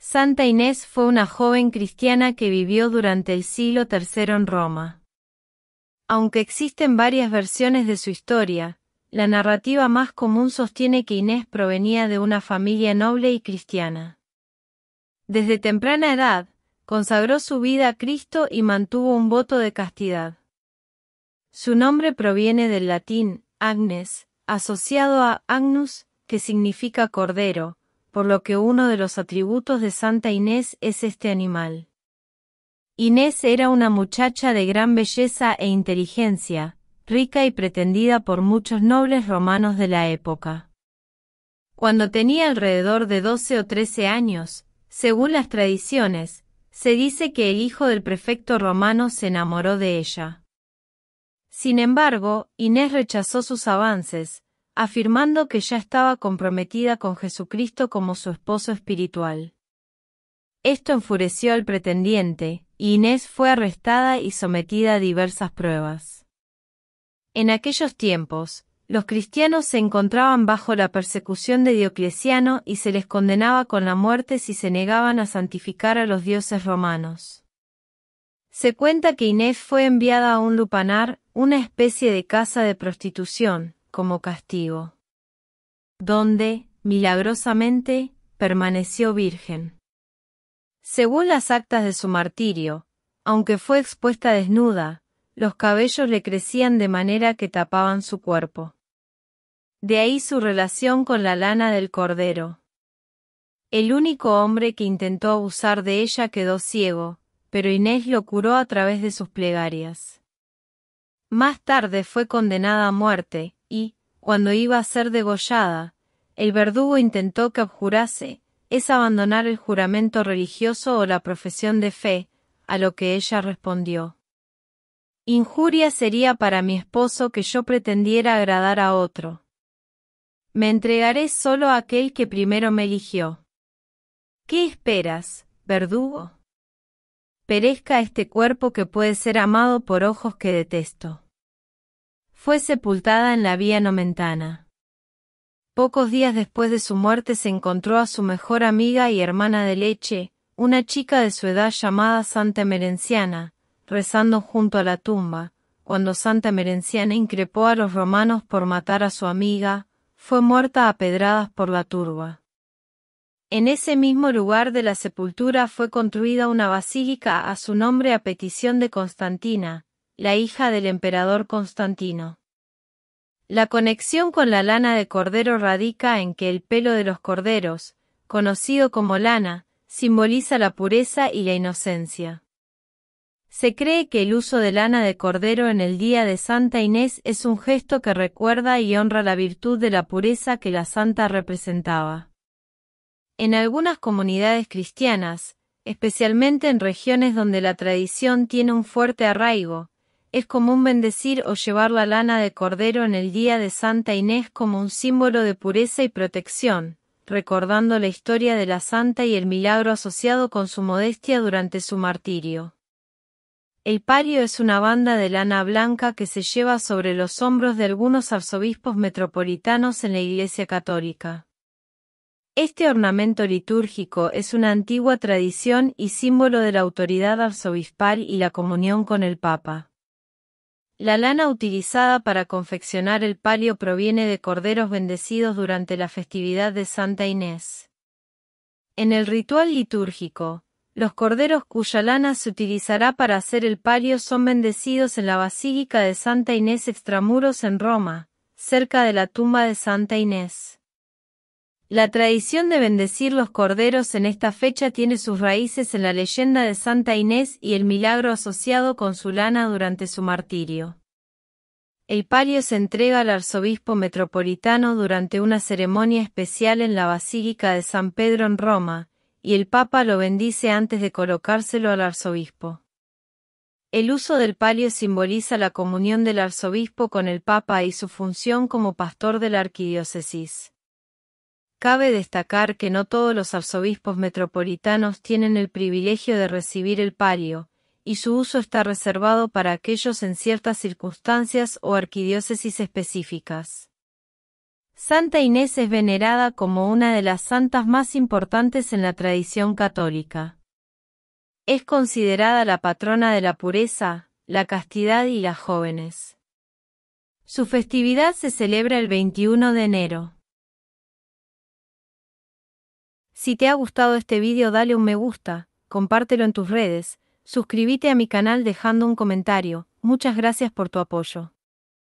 Santa Inés fue una joven cristiana que vivió durante el siglo III en Roma. Aunque existen varias versiones de su historia, la narrativa más común sostiene que Inés provenía de una familia noble y cristiana. Desde temprana edad, consagró su vida a Cristo y mantuvo un voto de castidad. Su nombre proviene del latín, Agnes, asociado a Agnus, que significa cordero, por lo que uno de los atributos de Santa Inés es este animal. Inés era una muchacha de gran belleza e inteligencia, rica y pretendida por muchos nobles romanos de la época. Cuando tenía alrededor de doce o trece años, según las tradiciones, se dice que el hijo del prefecto romano se enamoró de ella. Sin embargo, Inés rechazó sus avances, afirmando que ya estaba comprometida con Jesucristo como su esposo espiritual. Esto enfureció al pretendiente, y Inés fue arrestada y sometida a diversas pruebas. En aquellos tiempos, los cristianos se encontraban bajo la persecución de Diocleciano y se les condenaba con la muerte si se negaban a santificar a los dioses romanos. Se cuenta que Inés fue enviada a un lupanar, una especie de casa de prostitución, como castigo. Donde, milagrosamente, permaneció virgen. Según las actas de su martirio, aunque fue expuesta desnuda, los cabellos le crecían de manera que tapaban su cuerpo. De ahí su relación con la lana del cordero. El único hombre que intentó abusar de ella quedó ciego, pero Inés lo curó a través de sus plegarias. Más tarde fue condenada a muerte, y, cuando iba a ser degollada, el verdugo intentó que abjurase, es abandonar el juramento religioso o la profesión de fe, a lo que ella respondió. Injuria sería para mi esposo que yo pretendiera agradar a otro. Me entregaré solo a aquel que primero me eligió. ¿Qué esperas, verdugo? Perezca este cuerpo que puede ser amado por ojos que detesto. Fue sepultada en la vía Nomentana. Pocos días después de su muerte se encontró a su mejor amiga y hermana de leche, una chica de su edad llamada Santa Merenciana, rezando junto a la tumba. Cuando Santa Merenciana increpó a los romanos por matar a su amiga, fue muerta a pedradas por la turba. En ese mismo lugar de la sepultura fue construida una basílica a su nombre a petición de Constantina, la hija del emperador Constantino. La conexión con la lana de cordero radica en que el pelo de los corderos, conocido como lana, simboliza la pureza y la inocencia. Se cree que el uso de lana de cordero en el día de Santa Inés es un gesto que recuerda y honra la virtud de la pureza que la santa representaba. En algunas comunidades cristianas, especialmente en regiones donde la tradición tiene un fuerte arraigo, es común bendecir o llevar la lana de cordero en el día de Santa Inés como un símbolo de pureza y protección, recordando la historia de la santa y el milagro asociado con su modestia durante su martirio. El pario es una banda de lana blanca que se lleva sobre los hombros de algunos arzobispos metropolitanos en la Iglesia Católica. Este ornamento litúrgico es una antigua tradición y símbolo de la autoridad arzobispal y la comunión con el Papa. La lana utilizada para confeccionar el palio proviene de corderos bendecidos durante la festividad de Santa Inés. En el ritual litúrgico, los corderos cuya lana se utilizará para hacer el palio son bendecidos en la Basílica de Santa Inés Extramuros en Roma, cerca de la tumba de Santa Inés. La tradición de bendecir los corderos en esta fecha tiene sus raíces en la leyenda de Santa Inés y el milagro asociado con su lana durante su martirio. El palio se entrega al arzobispo metropolitano durante una ceremonia especial en la Basílica de San Pedro en Roma, y el Papa lo bendice antes de colocárselo al arzobispo. El uso del palio simboliza la comunión del arzobispo con el Papa y su función como pastor de la arquidiócesis. Cabe destacar que no todos los arzobispos metropolitanos tienen el privilegio de recibir el pario y su uso está reservado para aquellos en ciertas circunstancias o arquidiócesis específicas. Santa Inés es venerada como una de las santas más importantes en la tradición católica. Es considerada la patrona de la pureza, la castidad y las jóvenes. Su festividad se celebra el 21 de enero. Si te ha gustado este vídeo dale un me gusta, compártelo en tus redes, suscríbete a mi canal dejando un comentario, muchas gracias por tu apoyo.